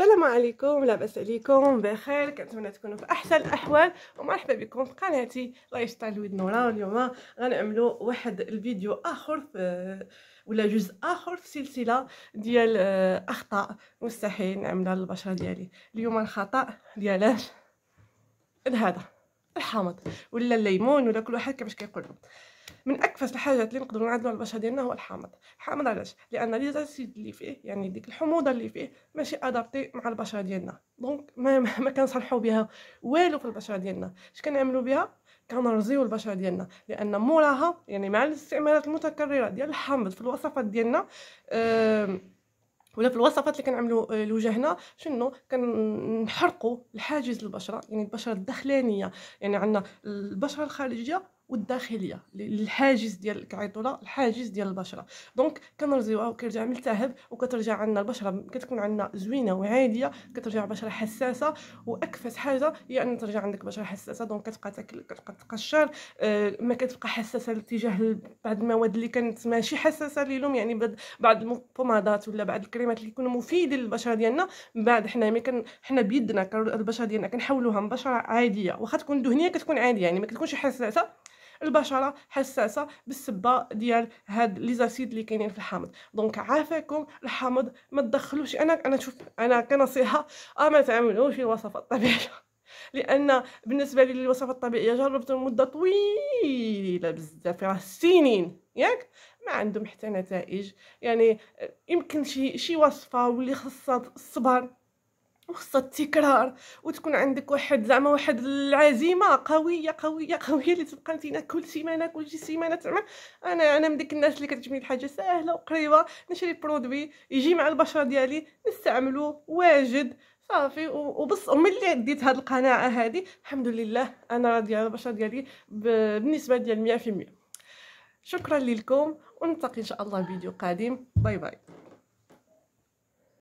السلام عليكم لاباس عليكم بخير كنتمنى تكونوا في احسن الاحوال ومرحبا بكم في قناتي لايف ستايل ويد نورا اليوم غنعملوا واحد الفيديو اخر في ولا جزء اخر في سلسله ديال آه، اخطاء مستحيل نعملها للبشره ديالي اليوم الخطا ديالاش هذا الحامض ولا الليمون ولا كل واحد كيفاش كيقولوا من اكفس الحاجات اللي نقدروا نعدلوا على البشره ديالنا هو الحامض الحامض علاش لان لي زاسيد اللي فيه يعني ديك الحموضه اللي فيه ماشي ادابتي مع البشره ديالنا دونك ما, ما كنصلحوا بها والو في البشره ديالنا اش كنعملوا بها كنرزيو البشره ديالنا لان موراها يعني مع الاستعمالات المتكرره ديال الحامض في الوصفات ديالنا ولا في الوصفات اللي كنعملوا آه، لوجهنا شنو كنحرقوا الحاجز البشره يعني البشره الداخلانيه يعني عندنا البشره الخارجيه والداخليه الحاجز ديال الكعيطوله الحاجز ديال البشره دونك كنرزيوها وكيرجع ملتهب وكترجع عندنا البشره كتكون عندنا زوينه وعاديه كترجع بشره حساسه واكفس حاجه هي ان ترجع عندك بشره حساسه دونك كتبقى تاكل كتبقى تقشر آه، ما كتبقى حساسه لاتجاه بعض المواد اللي كانت ماشي حساسه ليهم يعني بعض البومادات ولا بعض الكريمات اللي كانوا مفيدين للبشره ديالنا من بعد حنا ملي كن حنا بيدنا البشره ديالنا كنحولوها من بشره عاديه واخا تكون دهنيه كتكون عاديه يعني ما كتكونش حساسه البشره حساسه بالسبه ديال هاد لي زاسيد اللي كاينين في الحامض دونك عافاكم الحامض ما تدخلوش انا انا شوف انا كنصيحه اه ما تعملوش الوصفه الطبيعيه لان بالنسبه لي الوصفه الطبيعيه جربت مده طويله بزاف راه سنين ياك ما عندهم حتى نتائج يعني آه، يمكن شي شي وصفه واللي خاصها الصبر وخصها التكرار وتكون عندك واحد زعما واحد العزيمه قويه قويه قويه اللي تبقى انت كل سيمانه كل شي سيمانه تعمل انا انا من ديك الناس اللي كتجبني الحاجه سهله وقريبه نشري برودوي يجي مع البشره ديالي نستعملو واجد صافي وبس وملي ديت هاد القناعه هادي الحمد لله انا راضيه على البشره ديالي بالنسبه ديال 100% شكرا لكم ونلتقي ان شاء الله فيديو قادم باي باي